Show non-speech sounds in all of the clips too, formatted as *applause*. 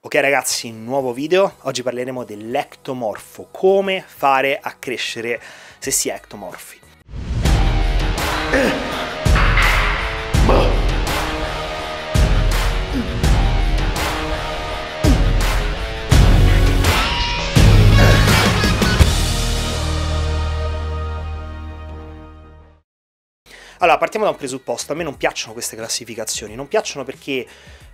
Ok ragazzi, nuovo video, oggi parleremo dell'ectomorfo, come fare a crescere se si è ectomorfi. *clears throat* Allora, partiamo da un presupposto, a me non piacciono queste classificazioni, non piacciono perché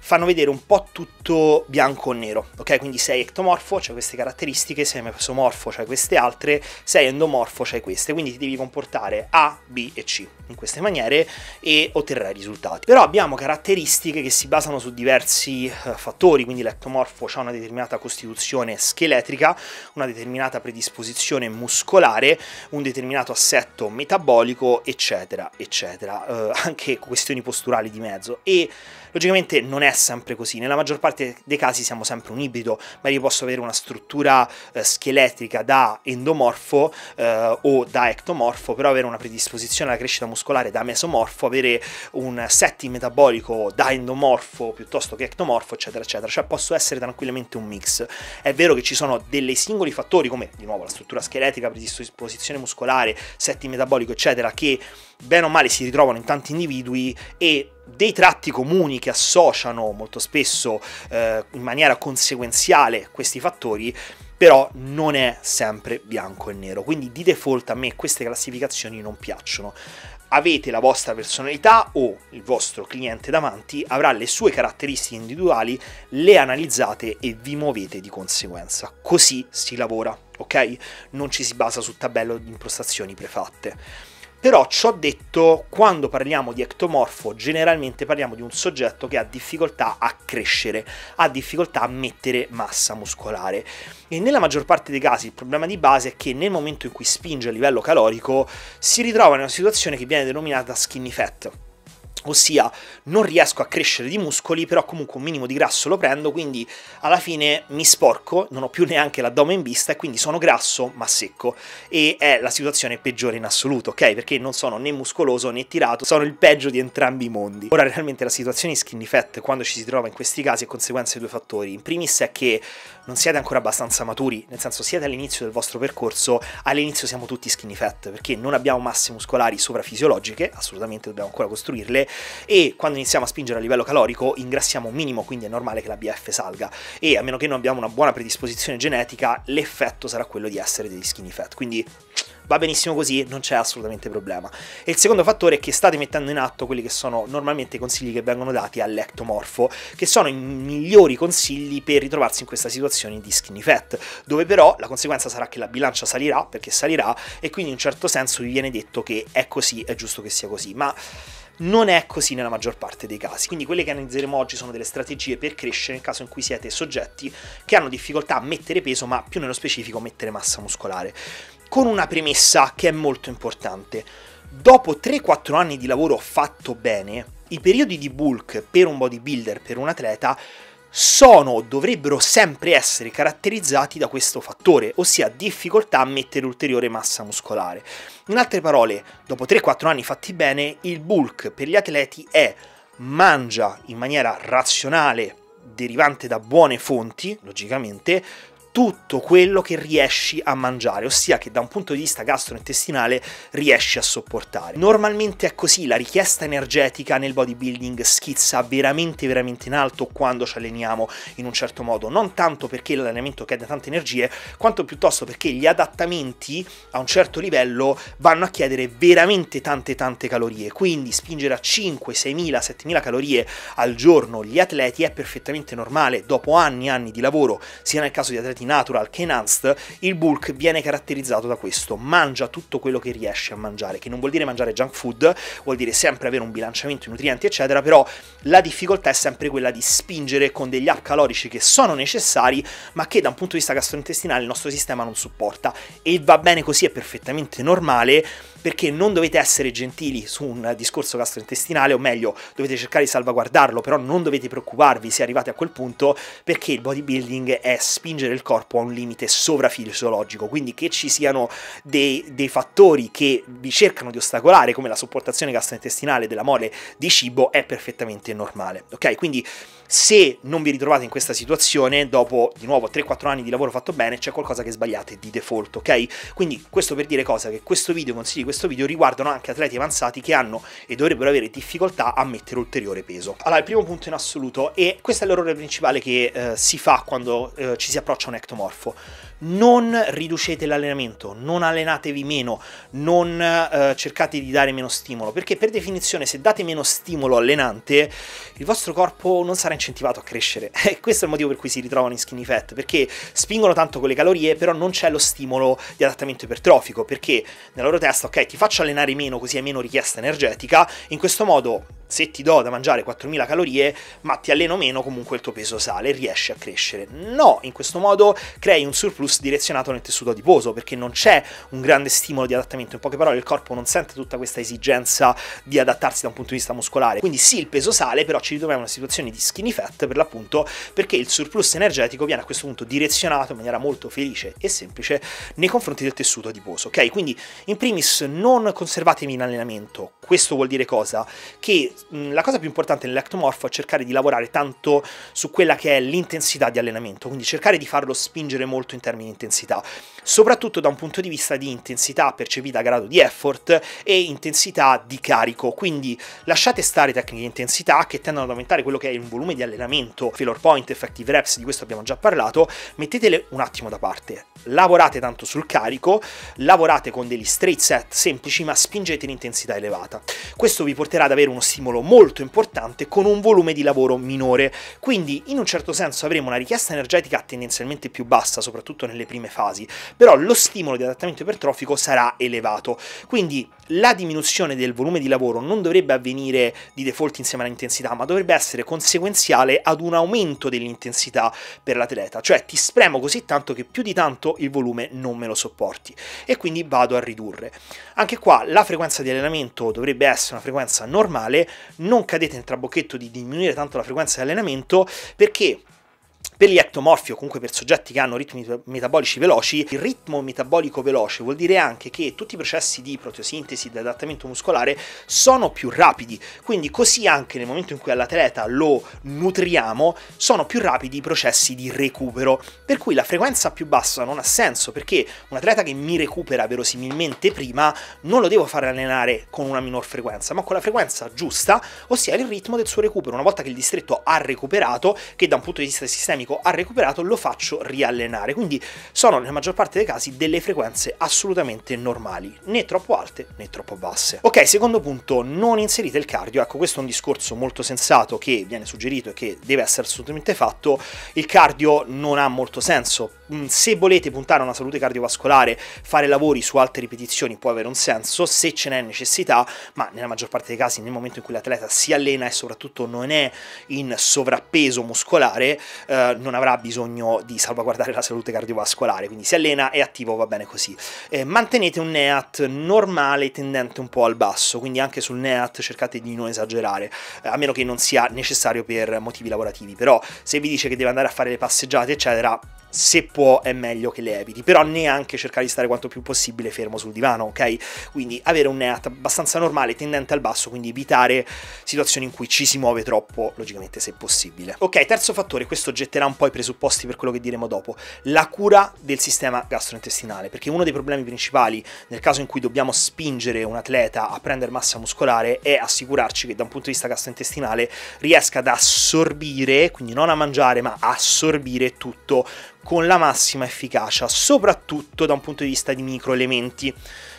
fanno vedere un po' tutto bianco o nero, ok? Quindi sei ectomorfo, c'hai queste caratteristiche, sei mesomorfo, c'hai queste altre, sei endomorfo, c'hai queste, quindi ti devi comportare A, B e C in queste maniere e otterrai risultati. Però abbiamo caratteristiche che si basano su diversi eh, fattori, quindi l'ectomorfo ha una determinata costituzione scheletrica, una determinata predisposizione muscolare, un determinato assetto metabolico, eccetera, eccetera eccetera, eh, anche questioni posturali di mezzo. E Logicamente non è sempre così, nella maggior parte dei casi siamo sempre un ibrido, magari posso avere una struttura eh, scheletrica da endomorfo eh, o da ectomorfo, però avere una predisposizione alla crescita muscolare da mesomorfo, avere un setting metabolico da endomorfo piuttosto che ectomorfo, eccetera, eccetera, cioè posso essere tranquillamente un mix. È vero che ci sono dei singoli fattori come di nuovo la struttura scheletrica, predisposizione muscolare, setting metabolico, eccetera, che bene o male si ritrovano in tanti individui e dei tratti comuni che associano molto spesso eh, in maniera conseguenziale questi fattori, però non è sempre bianco e nero, quindi di default a me queste classificazioni non piacciono. Avete la vostra personalità o il vostro cliente davanti avrà le sue caratteristiche individuali, le analizzate e vi muovete di conseguenza. Così si lavora, ok? Non ci si basa su tabello di impostazioni prefatte. Però ciò detto, quando parliamo di ectomorfo, generalmente parliamo di un soggetto che ha difficoltà a crescere, ha difficoltà a mettere massa muscolare. E nella maggior parte dei casi il problema di base è che nel momento in cui spinge a livello calorico si ritrova in una situazione che viene denominata skinny fat ossia non riesco a crescere di muscoli, però comunque un minimo di grasso lo prendo, quindi alla fine mi sporco, non ho più neanche l'addome in vista e quindi sono grasso ma secco e è la situazione peggiore in assoluto, ok? Perché non sono né muscoloso né tirato, sono il peggio di entrambi i mondi. Ora realmente la situazione di skinny fat quando ci si trova in questi casi è conseguenza di due fattori. In primis è che non siete ancora abbastanza maturi, nel senso siete all'inizio del vostro percorso, all'inizio siamo tutti skinny fat perché non abbiamo masse muscolari sovrafisiologiche, assolutamente dobbiamo ancora costruirle e quando iniziamo a spingere a livello calorico ingrassiamo un minimo, quindi è normale che la BF salga e a meno che non abbiamo una buona predisposizione genetica, l'effetto sarà quello di essere degli skinny fat. Quindi va benissimo così, non c'è assolutamente problema. E il secondo fattore è che state mettendo in atto quelli che sono normalmente i consigli che vengono dati all'ectomorfo, che sono i migliori consigli per ritrovarsi in questa situazione di skinny fat, dove però la conseguenza sarà che la bilancia salirà, perché salirà, e quindi in un certo senso vi viene detto che è così, è giusto che sia così, ma non è così nella maggior parte dei casi. Quindi quelle che analizzeremo oggi sono delle strategie per crescere nel caso in cui siete soggetti che hanno difficoltà a mettere peso, ma più nello specifico mettere massa muscolare. Con una premessa che è molto importante. Dopo 3-4 anni di lavoro fatto bene, i periodi di bulk per un bodybuilder, per un atleta, sono o dovrebbero sempre essere caratterizzati da questo fattore, ossia difficoltà a mettere ulteriore massa muscolare. In altre parole, dopo 3-4 anni fatti bene, il bulk per gli atleti è mangia in maniera razionale, derivante da buone fonti, logicamente, tutto quello che riesci a mangiare, ossia che da un punto di vista gastrointestinale riesci a sopportare. Normalmente è così, la richiesta energetica nel bodybuilding schizza veramente veramente in alto quando ci alleniamo in un certo modo, non tanto perché l'allenamento chiede tante energie, quanto piuttosto perché gli adattamenti a un certo livello vanno a chiedere veramente tante tante calorie, quindi spingere a 5, 6.000, 7.000 calorie al giorno gli atleti è perfettamente normale, dopo anni e anni di lavoro, sia nel caso di atleti Natural che Enhanced, il bulk viene caratterizzato da questo, mangia tutto quello che riesce a mangiare, che non vuol dire mangiare junk food, vuol dire sempre avere un bilanciamento di nutrienti eccetera, però la difficoltà è sempre quella di spingere con degli up calorici che sono necessari, ma che da un punto di vista gastrointestinale il nostro sistema non supporta e va bene così, è perfettamente normale perché non dovete essere gentili su un discorso gastrointestinale, o meglio, dovete cercare di salvaguardarlo, però non dovete preoccuparvi se arrivate a quel punto, perché il bodybuilding è spingere il corpo corpo ha un limite sovrafisiologico, quindi che ci siano dei, dei fattori che vi cercano di ostacolare, come la sopportazione gastrointestinale della mole di cibo, è perfettamente normale. Ok, quindi se non vi ritrovate in questa situazione, dopo di nuovo 3-4 anni di lavoro fatto bene, c'è qualcosa che sbagliate di default, ok? Quindi questo per dire cosa? Che questo video, consigli di questo video, riguardano anche atleti avanzati che hanno e dovrebbero avere difficoltà a mettere ulteriore peso. Allora, il primo punto in assoluto, e questo è l'errore principale che eh, si fa quando eh, ci si approccia a un ectomorfo, non riducete l'allenamento, non allenatevi meno, non eh, cercate di dare meno stimolo, perché per definizione se date meno stimolo allenante, il vostro corpo non sarà in incentivato a crescere. *laughs* E questo è il motivo per cui si ritrovano in skinny fat, perché spingono tanto con le calorie, però non c'è lo stimolo di adattamento ipertrofico, perché nella loro testa, ok, ti faccio allenare meno così hai meno richiesta energetica, in questo modo se ti do da mangiare 4.000 calorie ma ti alleno meno comunque il tuo peso sale e riesci a crescere. No, in questo modo crei un surplus direzionato nel tessuto adiposo perché non c'è un grande stimolo di adattamento, in poche parole il corpo non sente tutta questa esigenza di adattarsi da un punto di vista muscolare. Quindi sì, il peso sale, però ci ritroviamo in una situazione di skinny fat per l'appunto perché il surplus energetico viene a questo punto direzionato in maniera molto felice e semplice nei confronti del tessuto adiposo, ok? Quindi in primis non conservatevi in allenamento, questo vuol dire cosa? Che mh, la cosa più importante nell'ectomorfo è cercare di lavorare tanto su quella che è l'intensità di allenamento, quindi cercare di farlo spingere molto in termini di intensità, soprattutto da un punto di vista di intensità percepita a grado di effort e intensità di carico, quindi lasciate stare tecniche di intensità che tendono ad aumentare quello che è il volume di allenamento, failure point, effective reps, di questo abbiamo già parlato, mettetele un attimo da parte, lavorate tanto sul carico, lavorate con degli straight set semplici ma spingete l'intensità elevata giornata. Questo vi porterà ad avere uno stimolo molto importante con un volume di lavoro minore, quindi in un certo senso avremo una richiesta energetica tendenzialmente più bassa, soprattutto nelle prime fasi, però lo stimolo di adattamento ipertrofico sarà elevato, quindi la diminuzione del volume di lavoro non dovrebbe avvenire di default insieme all'intensità, ma dovrebbe essere conseguenziale ad un aumento dell'intensità per l'atleta, cioè ti spremo così tanto che più di tanto il volume non me lo sopporti e quindi vado a ridurre. Anche qua la frequenza di allenamento dovrebbe dovrebbe essere una frequenza normale, non cadete nel trabocchetto di diminuire tanto la frequenza di allenamento perché per gli ectomorfi o comunque per soggetti che hanno ritmi metabolici veloci, il ritmo metabolico veloce vuol dire anche che tutti i processi di proteosintesi, di adattamento muscolare sono più rapidi, quindi così anche nel momento in cui all'atleta lo nutriamo sono più rapidi i processi di recupero, per cui la frequenza più bassa non ha senso perché un atleta che mi recupera verosimilmente prima non lo devo fare allenare con una minor frequenza, ma con la frequenza giusta, ossia il ritmo del suo recupero, una volta che il distretto ha recuperato, che da un punto di vista sistemico mecanico ha recuperato lo faccio riallenare, quindi sono nella maggior parte dei casi delle frequenze assolutamente normali, né troppo alte né troppo basse. Ok, secondo punto, non inserite il cardio, ecco questo è un discorso molto sensato che viene suggerito e che deve essere assolutamente fatto, il cardio non ha molto senso Mm, se volete puntare a una salute cardiovascolare, fare lavori su alte ripetizioni può avere un senso, se ce n'è necessità, ma nella maggior parte dei casi nel momento in cui l'atleta si allena e soprattutto non è in sovrappeso muscolare, eh, non avrà bisogno di salvaguardare la salute cardiovascolare, quindi si allena, è attivo, va bene così. Eh, mantenete un NEAT normale tendente un po' al basso, quindi anche sul NEAT cercate di non esagerare, eh, a meno che non sia necessario per motivi lavorativi, però se vi dice che deve andare a fare le passeggiate, eccetera, se può, è meglio che le eviti, però neanche cercare di stare quanto più possibile fermo sul divano, ok? Quindi avere un NEAT abbastanza normale, tendente al basso, quindi evitare situazioni in cui ci si muove troppo, logicamente se possibile. Ok, terzo fattore, questo getterà un po' i presupposti per quello che diremo dopo, la cura del sistema gastrointestinale, perché uno dei problemi principali nel caso in cui dobbiamo spingere un atleta a prendere massa muscolare è assicurarci che da un punto di vista gastrointestinale riesca ad assorbire, quindi non a mangiare ma assorbire tutto con la massima efficacia, soprattutto da un punto di vista di microelementi.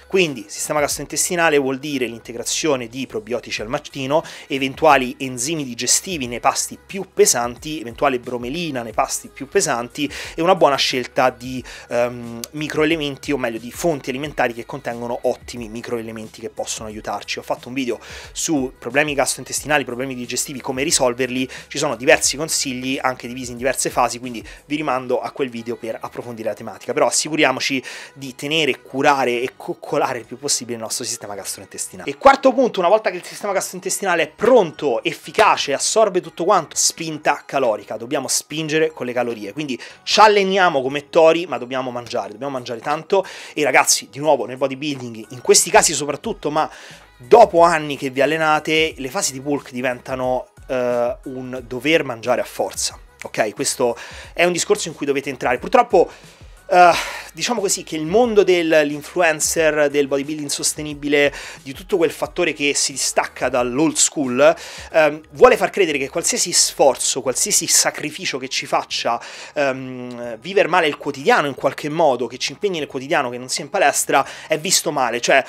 Quindi sistema gastrointestinale vuol dire l'integrazione di probiotici al mattino, eventuali enzimi digestivi nei pasti più pesanti, eventuale bromelina nei pasti più pesanti e una buona scelta di um, microelementi o meglio di fonti alimentari che contengono ottimi microelementi che possono aiutarci. Ho fatto un video su problemi gastrointestinali, problemi digestivi, come risolverli, ci sono diversi consigli anche divisi in diverse fasi, quindi vi rimando a quel video per approfondire la tematica, però assicuriamoci di tenere, curare e co- ostacolare il più possibile il nostro sistema gastrointestinale. E quarto punto, una volta che il sistema gastrointestinale è pronto, efficace, assorbe tutto quanto, spinta calorica, dobbiamo spingere con le calorie, quindi ci alleniamo come tori ma dobbiamo mangiare, dobbiamo mangiare tanto e ragazzi, di nuovo nel bodybuilding, in questi casi soprattutto, ma dopo anni che vi allenate, le fasi di bulk diventano eh, un dover mangiare a forza. Ok, questo è un discorso in cui dovete entrare. Purtroppo Uh, diciamo così che il mondo dell'influencer, del bodybuilding sostenibile, di tutto quel fattore che si distacca dall'old school, um, vuole far credere che qualsiasi sforzo, qualsiasi sacrificio che ci faccia um, ehm, vivere male il quotidiano in qualche modo, che ci impegni nel quotidiano, che non sia in palestra, è visto male. Cioè,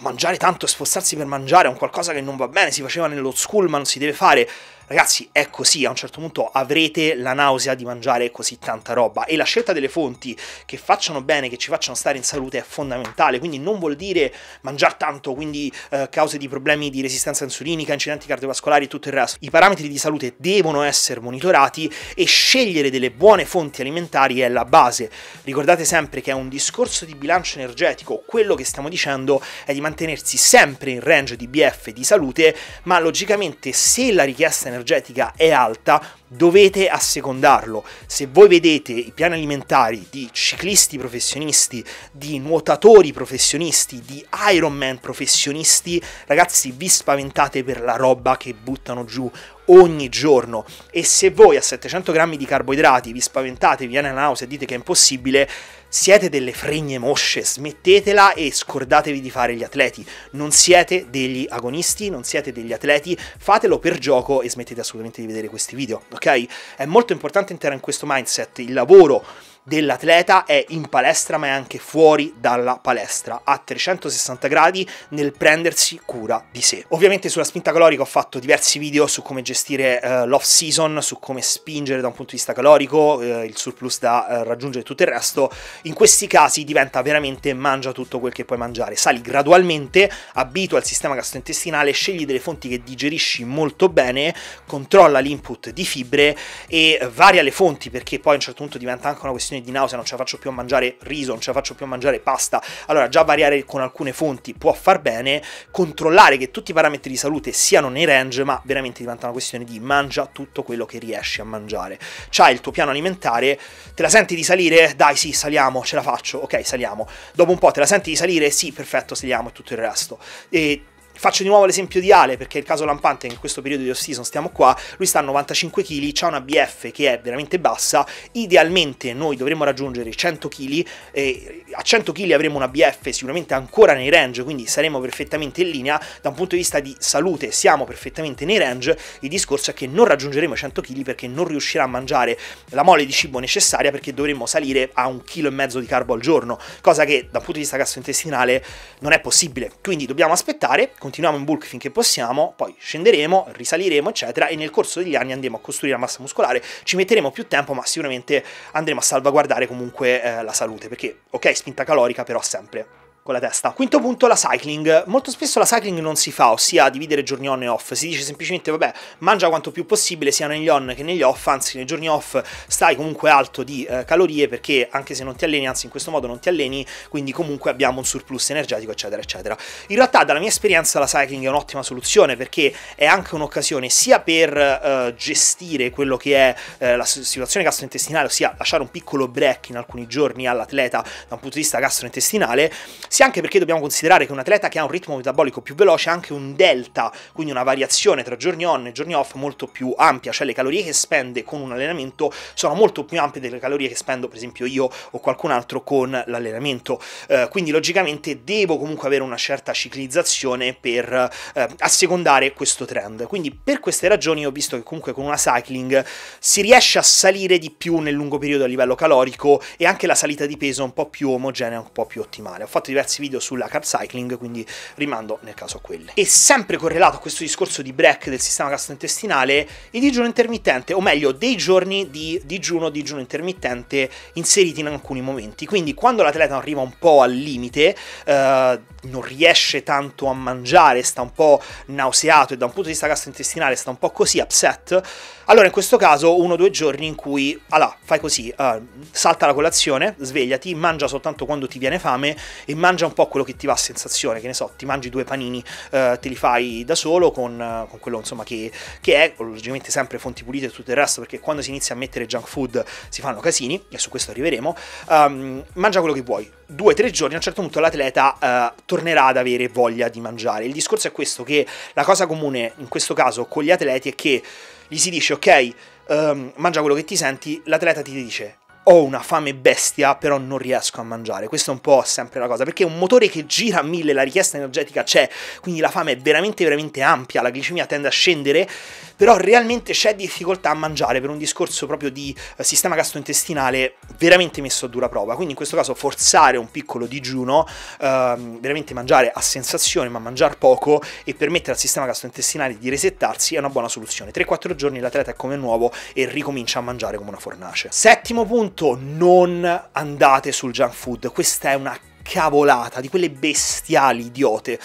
mangiare tanto e spostarsi per mangiare è un qualcosa che non va bene, si faceva nello school ma non si deve fare. Ragazzi, è così, a un certo punto avrete la nausea di mangiare così tanta roba e la scelta delle fonti che facciano bene, che ci facciano stare in salute è fondamentale, quindi non vuol dire mangiare tanto, quindi eh, cause di problemi di resistenza insulinica, incidenti cardiovascolari e tutto il resto. I parametri di salute devono essere monitorati e scegliere delle buone fonti alimentari è la base. Ricordate sempre che è un discorso di bilancio energetico, quello che stiamo dicendo è di mantenersi sempre in range di BF di salute, ma logicamente se la richiesta energetica è alta, dovete assecondarlo. Se voi vedete i piani alimentari di ciclisti professionisti, di nuotatori professionisti, di Ironman professionisti, ragazzi vi spaventate per la roba che buttano giù ogni giorno e se voi a 700 grammi di carboidrati vi spaventate, vi viene la nausea e dite che è impossibile, siete delle fregne mosce, smettetela e scordatevi di fare gli atleti. Non siete degli agonisti, non siete degli atleti, fatelo per gioco e smettete assolutamente di vedere questi video, ok? È molto importante entrare in questo mindset, il lavoro dell'atleta è in palestra ma è anche fuori dalla palestra, a 360 gradi nel prendersi cura di sé. Ovviamente sulla spinta calorica ho fatto diversi video su come gestire eh, l'off season, su come spingere da un punto di vista calorico, eh, il surplus da eh, raggiungere tutto il resto. In questi casi diventa veramente mangia tutto quel che puoi mangiare, sali gradualmente, abitua al sistema gastrointestinale, scegli delle fonti che digerisci molto bene, controlla l'input di fibre e varia le fonti perché poi a un certo punto diventa anche una questione sensazione di nausea, non ce la faccio più a mangiare riso, non ce la faccio più a mangiare pasta. Allora già variare con alcune fonti può far bene, controllare che tutti i parametri di salute siano nei range, ma veramente diventa una questione di mangia tutto quello che riesci a mangiare. C'hai il tuo piano alimentare, te la senti di salire? Dai sì, saliamo, ce la faccio, ok, saliamo. Dopo un po' te la senti di salire? Sì, perfetto, saliamo e tutto il resto. E Faccio di nuovo l'esempio di Ale perché è il caso lampante in questo periodo di off-season stiamo qua, lui sta a 95 kg, ha una BF che è veramente bassa, idealmente noi dovremmo raggiungere 100 kg, e a 100 kg avremo una BF sicuramente ancora nei range, quindi saremo perfettamente in linea, da un punto di vista di salute siamo perfettamente nei range, il discorso è che non raggiungeremo 100 kg perché non riuscirà a mangiare la mole di cibo necessaria perché dovremmo salire a un chilo e mezzo di carbo al giorno, cosa che da un punto di vista gastrointestinale non è possibile, quindi dobbiamo aspettare continuiamo in bulk finché possiamo, poi scenderemo, risaliremo, eccetera, e nel corso degli anni andremo a costruire la massa muscolare, ci metteremo più tempo, ma sicuramente andremo a salvaguardare comunque eh, la salute, perché ok, spinta calorica, però sempre con la testa. Quinto punto, la cycling. Molto spesso la cycling non si fa, ossia dividere giorni on e off. Si dice semplicemente, vabbè, mangia quanto più possibile sia negli on che negli off, anzi nei giorni off stai comunque alto di eh, calorie perché anche se non ti alleni, anzi in questo modo non ti alleni, quindi comunque abbiamo un surplus energetico, eccetera, eccetera. In realtà dalla mia esperienza la cycling è un'ottima soluzione perché è anche un'occasione sia per eh, gestire quello che è eh, la situazione gastrointestinale, ossia lasciare un piccolo break in alcuni giorni all'atleta da un punto di vista gastrointestinale, sia anche perché dobbiamo considerare che un atleta che ha un ritmo metabolico più veloce ha anche un delta, quindi una variazione tra giorni on e giorni off molto più ampia, cioè le calorie che spende con un allenamento sono molto più ampie delle calorie che spendo per esempio io o qualcun altro con l'allenamento. Eh, quindi logicamente devo comunque avere una certa ciclizzazione per eh, assecondare questo trend. Quindi per queste ragioni ho visto che comunque con una cycling si riesce a salire di più nel lungo periodo a livello calorico e anche la salita di peso è un po' più omogenea, un po' più ottimale. Ho fatto diversi diversi video sulla carb cycling, quindi rimando nel caso a quelli. E sempre correlato a questo discorso di break del sistema gastrointestinale, il digiuno intermittente, o meglio, dei giorni di digiuno, digiuno intermittente inseriti in alcuni momenti. Quindi quando l'atleta arriva un po' al limite, eh, non riesce tanto a mangiare, sta un po' nauseato e da un punto di vista gastrointestinale sta un po' così upset, allora in questo caso uno o due giorni in cui, allora, fai così, uh, salta la colazione, svegliati, mangia soltanto quando ti viene fame e mangia un po' quello che ti va a sensazione, che ne so, ti mangi due panini, uh, te li fai da solo con, uh, con quello insomma che, che è, logicamente sempre fonti pulite e tutto il resto, perché quando si inizia a mettere junk food si fanno casini, e su questo arriveremo, um, mangia quello che vuoi due o tre giorni a un certo punto l'atleta eh, tornerà ad avere voglia di mangiare. Il discorso è questo, che la cosa comune in questo caso con gli atleti è che gli si dice ok, ehm, mangia quello che ti senti, l'atleta ti dice ho una fame bestia, però non riesco a mangiare. Questa è un po' sempre la cosa, perché un motore che gira a mille, la richiesta energetica c'è, quindi la fame è veramente, veramente ampia, la glicemia tende a scendere, però realmente c'è difficoltà a mangiare per un discorso proprio di eh, sistema gastrointestinale veramente messo a dura prova. Quindi in questo caso forzare un piccolo digiuno, ehm, veramente mangiare a sensazione, ma mangiare poco e permettere al sistema gastrointestinale di resettarsi è una buona soluzione. 3-4 giorni l'atleta è come nuovo e ricomincia a mangiare come una fornace. Settimo punto soprattutto non andate sul junk food, questa è una cavolata di quelle bestiali idiote.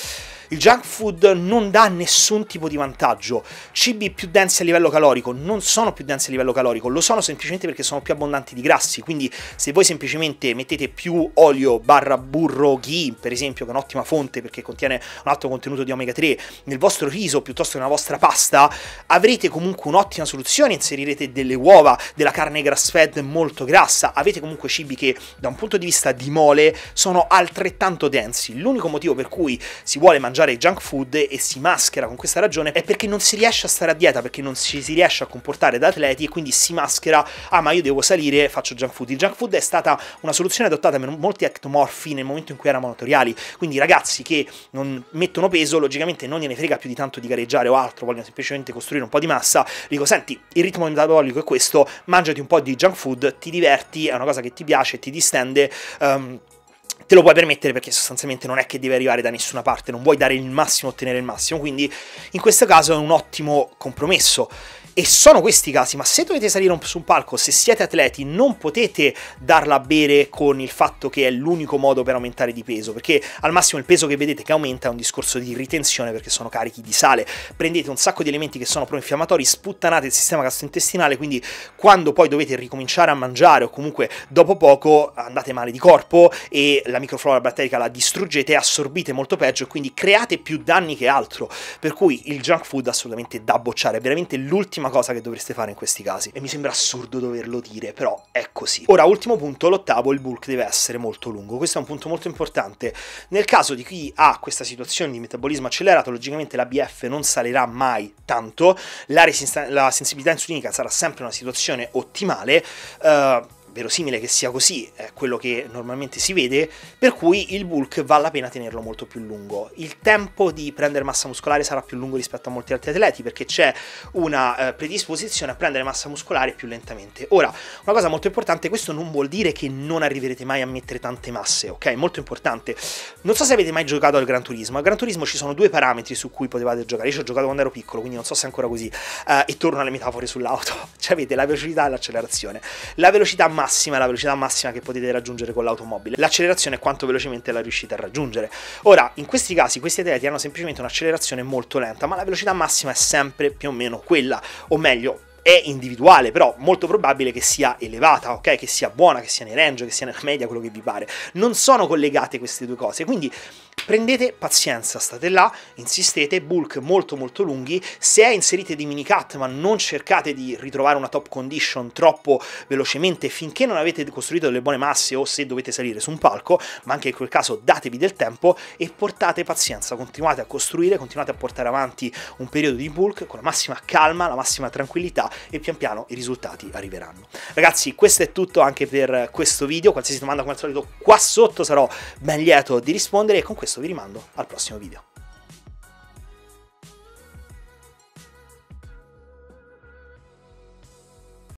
Il junk food non dà nessun tipo di vantaggio. Cibi più densi a livello calorico non sono più densi a livello calorico, lo sono semplicemente perché sono più abbondanti di grassi. Quindi, se voi semplicemente mettete più olio barra burro ghee, per esempio, che è un'ottima fonte perché contiene un alto contenuto di omega 3 nel vostro riso piuttosto che nella vostra pasta, avrete comunque un'ottima soluzione. Inserirete delle uova, della carne grass fed molto grassa. Avete comunque cibi che, da un punto di vista di mole, sono altrettanto densi. L'unico motivo per cui si vuole mangiare mangiare junk food e si maschera con questa ragione è perché non si riesce a stare a dieta, perché non ci si riesce a comportare da atleti e quindi si maschera, ah ma io devo salire, faccio junk food. Il junk food è stata una soluzione adottata per molti ectomorfi nel momento in cui erano amatoriali, quindi ragazzi che non mettono peso, logicamente non gliene frega più di tanto di gareggiare o altro, vogliono semplicemente costruire un po' di massa, dico senti, il ritmo metabolico è questo, mangiati un po' di junk food, ti diverti, è una cosa che ti piace, ti distende. Um, te lo puoi permettere perché sostanzialmente non è che devi arrivare da nessuna parte, non vuoi dare il massimo, ottenere il massimo, quindi in questo caso è un ottimo compromesso. E sono questi i casi, ma se dovete salire su un palco, se siete atleti, non potete darla a bere con il fatto che è l'unico modo per aumentare di peso, perché al massimo il peso che vedete che aumenta è un discorso di ritenzione perché sono carichi di sale. Prendete un sacco di elementi che sono proinfiammatori, sputtanate il sistema gastrointestinale, quindi quando poi dovete ricominciare a mangiare o comunque dopo poco andate male di corpo e la microflora batterica la distruggete, e assorbite molto peggio, e quindi create più danni che altro. Per cui il junk food assolutamente da bocciare, è veramente l'ultima cosa che dovreste fare in questi casi. E mi sembra assurdo doverlo dire, però è così. Ora, ultimo punto, l'ottavo, il bulk deve essere molto lungo. Questo è un punto molto importante. Nel caso di chi ha questa situazione di metabolismo accelerato, logicamente la BF non salirà mai tanto, la, resist- la sensibilità insulinica sarà sempre una situazione ottimale. Uh, verosimile che sia così, è quello che normalmente si vede, per cui il bulk vale la pena tenerlo molto più lungo. Il tempo di prendere massa muscolare sarà più lungo rispetto a molti altri atleti perché c'è una eh, predisposizione a prendere massa muscolare più lentamente. Ora, una cosa molto importante, questo non vuol dire che non arriverete mai a mettere tante masse, ok? Molto importante. Non so se avete mai giocato al Gran Turismo, al Gran Turismo ci sono due parametri su cui potevate giocare, io ci ho giocato quando ero piccolo, quindi non so se è ancora così, eh, e torno alle metafore sull'auto, *laughs* cioè avete la velocità e l'accelerazione. La velocità massima massima è la velocità massima che potete raggiungere con l'automobile. L'accelerazione è quanto velocemente la riuscite a raggiungere. Ora, in questi casi questi atleti hanno semplicemente un'accelerazione molto lenta, ma la velocità massima è sempre più o meno quella, o meglio, è individuale, però molto probabile che sia elevata, ok? Che sia buona, che sia nei range, che sia nella media, quello che vi pare. Non sono collegate queste due cose, quindi Prendete pazienza, state là, insistete, bulk molto molto lunghi, se inserite dei minicut ma non cercate di ritrovare una top condition troppo velocemente finché non avete costruito delle buone masse o se dovete salire su un palco, ma anche in quel caso datevi del tempo e portate pazienza, continuate a costruire, continuate a portare avanti un periodo di bulk con la massima calma, la massima tranquillità e pian piano i risultati arriveranno. Ragazzi questo è tutto anche per questo video, qualsiasi domanda come al solito qua sotto sarò ben lieto di rispondere e con questo vi rimando al prossimo video.